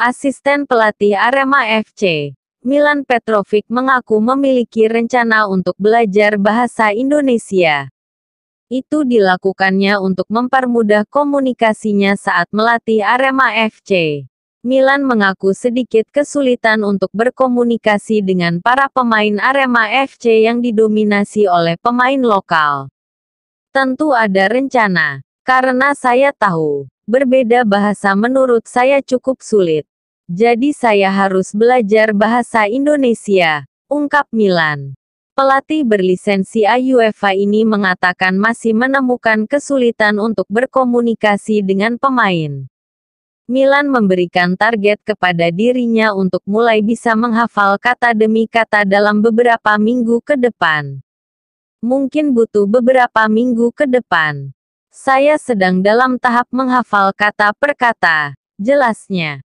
Asisten pelatih Arema FC, Milan Petrovic mengaku memiliki rencana untuk belajar bahasa Indonesia. Itu dilakukannya untuk mempermudah komunikasinya saat melatih Arema FC. Milan mengaku sedikit kesulitan untuk berkomunikasi dengan para pemain Arema FC yang didominasi oleh pemain lokal. Tentu ada rencana, karena saya tahu, berbeda bahasa menurut saya cukup sulit. Jadi saya harus belajar bahasa Indonesia, ungkap Milan. Pelatih berlisensi IUFA ini mengatakan masih menemukan kesulitan untuk berkomunikasi dengan pemain. Milan memberikan target kepada dirinya untuk mulai bisa menghafal kata demi kata dalam beberapa minggu ke depan. Mungkin butuh beberapa minggu ke depan. Saya sedang dalam tahap menghafal kata per kata, jelasnya.